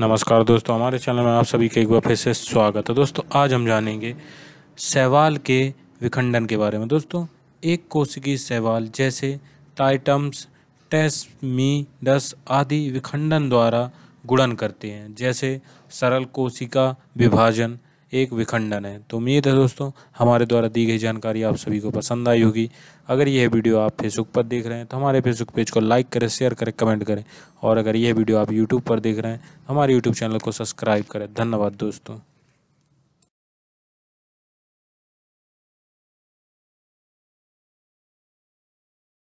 नमस्कार दोस्तों हमारे चैनल में आप सभी का एक बार फिर से स्वागत है दोस्तों आज हम जानेंगे सवाल के विखंडन के बारे में दोस्तों एक कोशिकी सवाल जैसे टाइटम्स डस आदि विखंडन द्वारा गुणन करते हैं जैसे सरल कोशिका विभाजन एक विखंडन है तो उम्मीद है दोस्तों हमारे द्वारा दी गई जानकारी आप सभी को पसंद आई होगी अगर यह वीडियो आप फेसबुक पर देख रहे हैं तो हमारे फेसबुक पेज को लाइक करें शेयर करें कमेंट करें और अगर यह वीडियो आप यूट्यूब पर देख रहे हैं तो हमारे यूट्यूब चैनल को सब्सक्राइब करें धन्यवाद दोस्तों